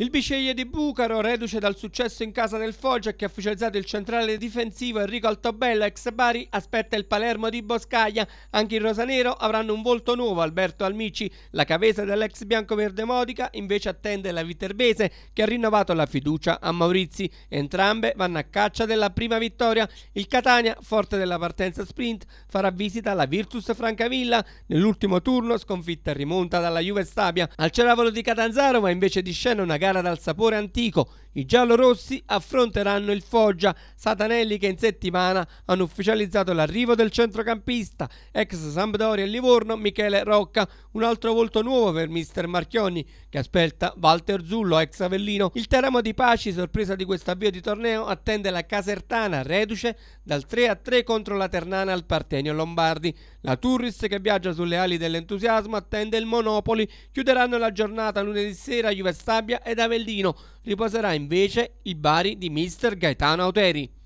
Il Biceglie di Bucaro, reduce dal successo in casa del Foggia che ha ufficializzato il centrale difensivo Enrico Altobello, ex Bari, aspetta il Palermo di Boscaglia. Anche il Rosanero avranno un volto nuovo, Alberto Almici. La cavesa dell'ex bianco-verde Modica invece attende la Viterbese che ha rinnovato la fiducia a Maurizi. Entrambe vanno a caccia della prima vittoria. Il Catania, forte della partenza sprint, farà visita alla Virtus Francavilla. Nell'ultimo turno sconfitta e rimonta dalla Juve Stabia. Al Ceravolo di Catanzaro va invece di scena una gara gara dal sapore antico. I giallorossi affronteranno il Foggia, Satanelli che in settimana hanno ufficializzato l'arrivo del centrocampista, ex Sampdoria e Livorno Michele Rocca, un altro volto nuovo per mister Marchionni che aspetta Walter Zullo, ex Avellino. Il Teramo di Paci, sorpresa di questo avvio di torneo, attende la Casertana, reduce dal 3 a 3 contro la Ternana al Partenio Lombardi. La Turris che viaggia sulle ali dell'entusiasmo attende il Monopoli. Chiuderanno la giornata lunedì sera Juve Stabia ed ed riposerà invece il Bari di mister Gaetano Auteri.